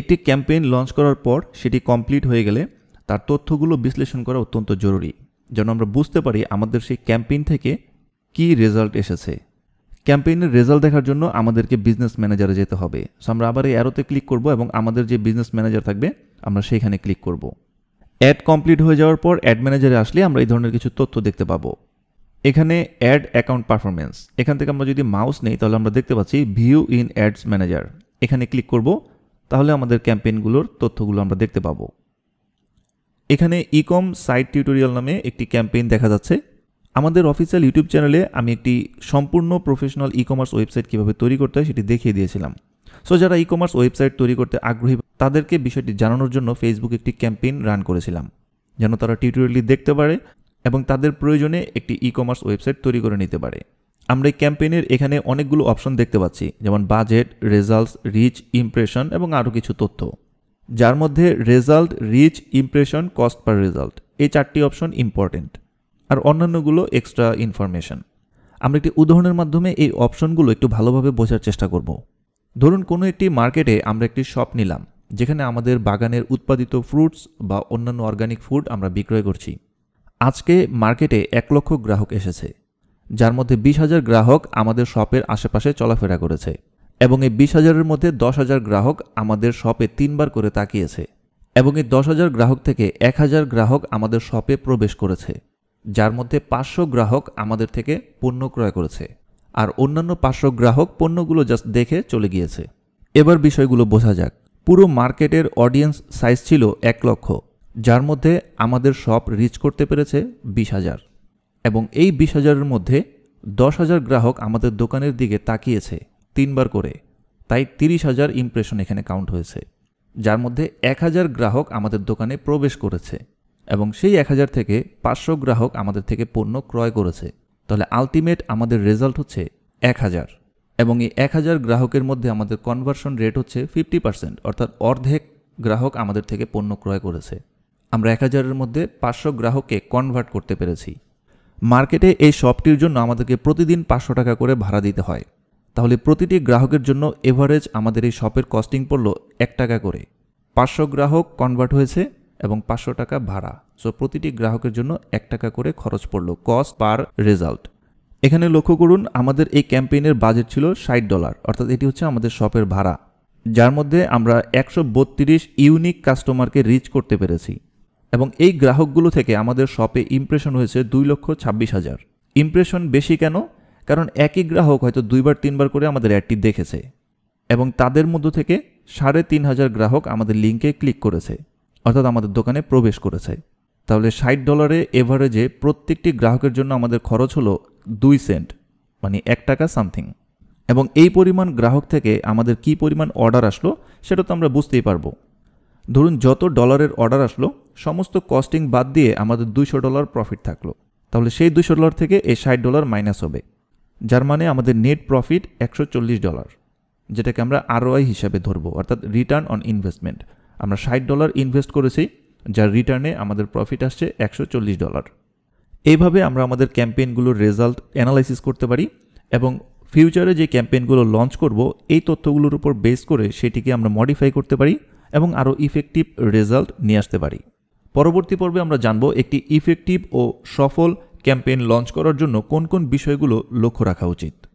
একটি campaign launch করার পর সেটি কমপ্লিট হয়ে গেলে তার তথ্যগুলো বিশ্লেষণ করা অত্যন্ত জরুরি যেন আমরা বুঝতে পারি আমাদের সেই ক্যাম্পেইন থেকে কি রেজাল্ট এসেছে ক্যাম্পেইনের রেজাল্ট দেখার জন্য আমাদেরকে বিজনেস ম্যানেজারে যেতে হবে সো আমরা আবার এই অ্যারোতে ক্লিক করব এবং আমাদের যে বিজনেস ম্যানেজার থাকবে আমরা সেইখানে ক্লিক করব অ্যাড কমপ্লিট হয়ে যাওয়ার পর অ্যাড ম্যানেজারে আসলে আমরা এই ধরনের কিছু তথ্য দেখতে পাবো এখানে অ্যাড অ্যাকাউন্ট পারফরমেন্স এখান থেকে আমরা যদি মাউস নেই তাহলে আমরা দেখতে পাচ্ছি ভিউ ইন অ্যাডস ম্যানেজার এখানে ক্লিক করব তাহলে আমাদের ক্যাম্পেইনগুলোর তথ্যগুলো আমরা দেখতে পাবো এখানে ইকম সাইট টিউটোরিয়াল নামে একটি ক্যাম্পেইন দেখা যাচ্ছে আমাদের অফিসিয়াল ইউটিউব চ্যানেলে আমি একটি সম্পূর্ণ প্রফেশনাল ই কমার্স ওয়েবসাইট কীভাবে তৈরি করতে হয় সেটি দেখিয়ে দিয়েছিলাম সো যারা ই কমার্স ওয়েবসাইট তৈরি করতে আগ্রহী তাদেরকে বিষয়টি জানানোর জন্য ফেসবুক একটি ক্যাম্পেইন রান করেছিলাম যেন তারা টিউটোরিয়ালটি দেখতে পারে এবং তাদের প্রয়োজনে একটি ই কমার্স ওয়েবসাইট তৈরি করে নিতে পারে আমরা এই ক্যাম্পেইনের এখানে অনেকগুলো অপশন দেখতে পাচ্ছি যেমন বাজেট রেজাল্টস রিচ ইমপ্রেশন এবং আরও কিছু তথ্য যার মধ্যে result reach impression cost per result এই চারটি অপশন ইম্পর্টেন্ট আর অন্যান্যগুলো এক্সট্রা ইনফরমেশন আমরা একটি উদাহরণের মাধ্যমে এই অপশনগুলো একটু ভালোভাবে বোঝার চেষ্টা করব ধরুন কোনো একটি মার্কেটে আমরা একটি শপ নিলাম যেখানে আমাদের বাগানের উৎপাদিত ফ্রুটস বা অন্যান্য অর্গানিক ফুড আমরা বিক্রয় করছি আজকে মার্কেটে এক লক্ষ গ্রাহক এসেছে যার মধ্যে বিশ হাজার গ্রাহক আমাদের শপের আশেপাশে চলাফেরা করেছে এবং এই বিশ হাজারের মধ্যে দশ হাজার গ্রাহক আমাদের শপে তিনবার করে তাকিয়েছে এবং এই দশ হাজার গ্রাহক থেকে এক হাজার গ্রাহক আমাদের শপে প্রবেশ করেছে যার মধ্যে পাঁচশো গ্রাহক আমাদের থেকে পণ্য ক্রয় করেছে আর অন্যান্য পাঁচশো গ্রাহক পণ্যগুলো জাস্ট দেখে চলে গিয়েছে এবার বিষয়গুলো বোঝা যাক পুরো মার্কেটের অডিয়েন্স সাইজ ছিল এক লক্ষ যার মধ্যে আমাদের শপ রিচ করতে পেরেছে বিশ হাজার এবং এই বিশ হাজারের মধ্যে দশ হাজার গ্রাহক আমাদের দোকানের দিকে তাকিয়েছে তিনবার করে তাই তিরিশ হাজার ইমপ্রেশন এখানে কাউন্ট হয়েছে যার মধ্যে এক হাজার গ্রাহক আমাদের দোকানে প্রবেশ করেছে এবং সেই এক হাজার থেকে পাঁচশো গ্রাহক আমাদের থেকে পণ্য ক্রয় করেছে তাহলে আলটিমেট আমাদের রেজাল্ট হচ্ছে এক হাজার এবং এই এক হাজার গ্রাহকের মধ্যে আমাদের কনভার্সন রেট হচ্ছে ফিফটি পার্সেন্ট অর্থাৎ অর্ধেক গ্রাহক আমাদের থেকে পণ্য ক্রয় করেছে আমরা এক হাজারের মধ্যে পাঁচশো গ্রাহককে কনভার্ট করতে পেরেছি মার্কেটে এই শপটির জন্য আমাদেরকে প্রতিদিন পাঁচশো টাকা করে ভাড়া দিতে হয় তাহলে প্রতিটি গ্রাহকের জন্য এভারেজ আমাদের এই শপের কস্টিং পড়লো এক টাকা করে পাঁচশো গ্রাহক কনভার্ট হয়েছে এবং পাঁচশো টাকা ভাড়া সো প্রতিটি গ্রাহকের জন্য এক টাকা করে খরচ পড়লো কস্ট পার রেজাল্ট এখানে লক্ষ্য করুন আমাদের এই ক্যাম্পেইনের বাজেট ছিল ষাট ডলার অর্থাৎ এটি হচ্ছে আমাদের শপের ভাড়া যার মধ্যে আমরা একশো ইউনিক কাস্টমারকে রিচ করতে পেরেছি এবং এই গ্রাহকগুলো থেকে আমাদের শপে ইমপ্রেশন হয়েছে দুই লক্ষ ছাব্বিশ হাজার ইমপ্রেশন বেশি কেন কারণ একই গ্রাহক হয়তো দুইবার তিনবার করে আমাদের অ্যাডটি দেখেছে এবং তাদের মধ্য থেকে সাড়ে তিন হাজার গ্রাহক আমাদের লিঙ্কে ক্লিক করেছে অর্থাৎ আমাদের দোকানে প্রবেশ করেছে তাহলে ষাট ডলারে এভারেজে প্রত্যেকটি গ্রাহকের জন্য আমাদের খরচ হলো দুই সেন্ট মানে এক টাকা সামথিং এবং এই পরিমাণ গ্রাহক থেকে আমাদের কি পরিমাণ অর্ডার আসলো সেটা তো আমরা বুঝতেই পারবো ধরুন যত ডলারের অর্ডার আসলো সমস্ত কস্টিং বাদ দিয়ে আমাদের দুইশো ডলার প্রফিট থাকলো তাহলে সেই দুশো ডলার থেকে এই ষাট ডলার মাইনাস হবে যার মানে আমাদের নেট প্রফিট একশো চল্লিশ ডলার যেটাকে আমরা আরওআই হিসাবে ধরবো অর্থাৎ রিটার্ন অন ইনভেস্টমেন্ট আমরা ষাট ডলার ইনভেস্ট করেছি যার রিটার্নে আমাদের প্রফিট আসছে একশো চল্লিশ ডলার এইভাবে আমরা আমাদের ক্যাম্পেইনগুলোর রেজাল্ট অ্যানালাইসিস করতে পারি এবং ফিউচারে যে ক্যাম্পেইনগুলো লঞ্চ করব এই তথ্যগুলোর উপর বেস করে সেটিকে আমরা মডিফাই করতে পারি এবং আরও ইফেক্টিভ রেজাল্ট নিয়ে আসতে পারি পরবর্তী পর্বে আমরা জানব একটি ইফেক্টিভ ও সফল ক্যাম্পেইন লঞ্চ করার জন্য কোন কোন বিষয়গুলো লক্ষ্য রাখা উচিত